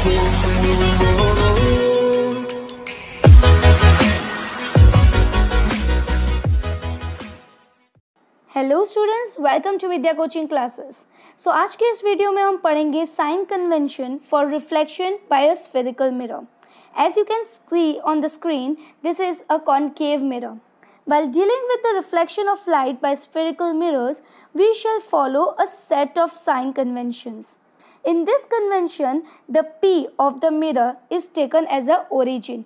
Hello students welcome to Vidya coaching classes so आज के इस वीडियो में हम पढ़ेंगे sign convention for reflection by spherical mirror as you can see on the screen this is a concave mirror well dealing with the reflection of light by spherical mirrors, we shall follow a set of sign conventions. In this convention the P of the mirror is taken as a origin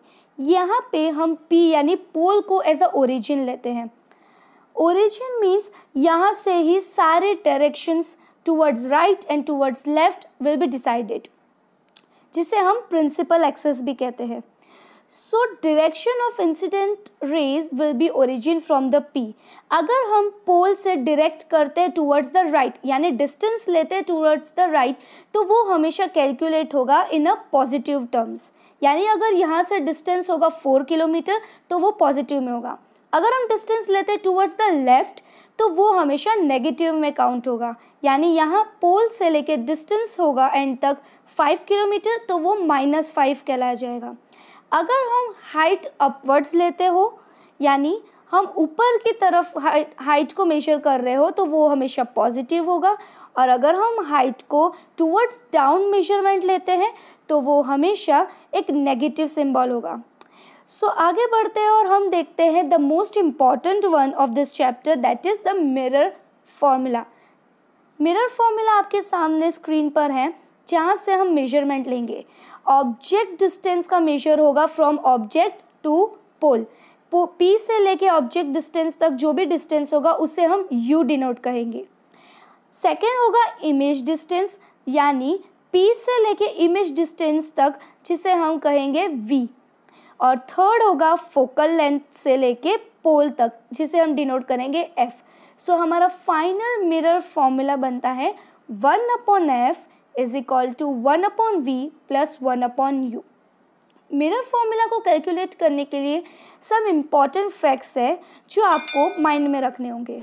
यहाँ पे हम P यानी पोल को as a origin लेते हैं origin means यहाँ से ही सारे directions towards right and towards left will be decided जिसे हम प्रिंसिपल एक्सेस भी कहते हैं so direction of incident rays will be origin from the P अगर हम पोल से डिरेक्ट करते हैं टूवर्ड्स द राइट यानी डिस्टेंस लेते हैं टूवर्ड्स द राइट तो वो हमेशा कैलकुलेट होगा इन अ पॉजिटिव टर्म्स यानी अगर यहाँ से डिस्टेंस होगा फोर किलोमीटर तो वो पॉजिटिव में होगा अगर हम डिस्टेंस लेते हैं टूवर्ड्स द लेफ्ट तो वो हमेशा नेगेटिव में काउंट होगा यानी यहाँ पोल से लेकर डिस्टेंस होगा एंड तक फाइव किलोमीटर तो वो माइनस फाइव कहलाया जाएगा अगर हम हाइट अपवर्ड्स लेते हो यानी हम ऊपर की तरफ हाइट को मेजर कर रहे हो तो वो हमेशा पॉजिटिव होगा और अगर हम हाइट को टूवर्ड्स डाउन मेजरमेंट लेते हैं तो वो हमेशा एक नेगेटिव सिंबल होगा सो so, आगे बढ़ते हैं और हम देखते हैं the most important one of this chapter that is the mirror formula mirror formula आपके सामने स्क्रीन पर है जहाँ से हम मेजरमेंट लेंगे ऑब्जेक्ट डिस्टेंस का मेजर होगा from object to pole P से लेके ऑब्जेक्ट डिस्टेंस तक जो भी डिस्टेंस होगा उसे हम यू डिनोट करेंगे सेकेंड होगा इमेज डिस्टेंस यानी पी से लेके इमेज डिस्टेंस तक जिसे हम कहेंगे वी और थर्ड होगा फोकल लेंथ से लेके पोल तक जिसे हम डिनोट करेंगे एफ सो so, हमारा फाइनल मिरर फॉर्मूला बनता है one upon F is equal to one upon V plus one upon U mirror formula को कैलकुलेट करने के लिए सब इम्पॉर्टेंट फैक्ट्स है जो आपको माइंड में रखने होंगे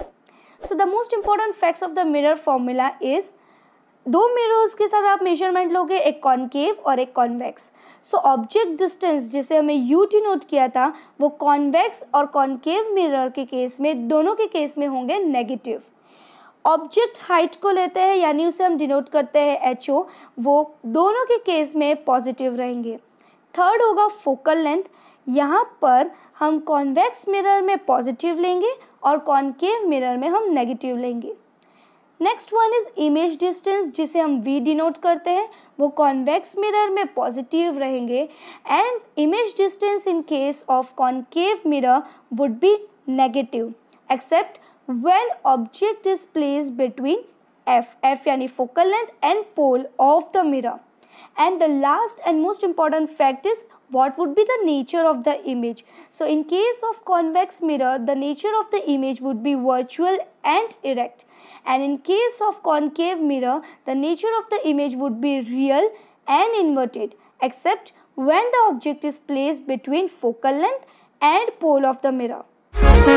so the most important facts of the mirror formula is दो मिरर्स के साथ आप मेजरमेंट लोगे एक कॉन्केव और एक कॉन्वेक्स सो ऑब्जेक्ट डिस्टेंस जिसे हमें यू टी नोट किया था वो कॉन्वेक्स और कॉन्केव मिरर के केस में दोनों के केस में होंगे नेगेटिव ऑब्जेक्ट हाइट को लेते हैं यानी उसे हम डिनोट करते हैं एच ओ वो दोनों के केस में पॉजिटिव रहेंगे थर्ड होगा फोकल लेंथ यहाँ पर हम कॉन्वेक्स मिरर में पॉजिटिव लेंगे और कॉन्केव मिरर में हम नेगेटिव लेंगे next one is image distance जिसे हम वी डिनोट करते हैं वो कॉन्वेक्स मिरर में पॉजिटिव रहेंगे and image distance in case of concave mirror would be negative except when object is placed between f f yani focal length and pole of the mirror and the last and most important fact is what would be the nature of the image so in case of convex mirror the nature of the image would be virtual and erect and in case of concave mirror the nature of the image would be real and inverted except when the object is placed between focal length and pole of the mirror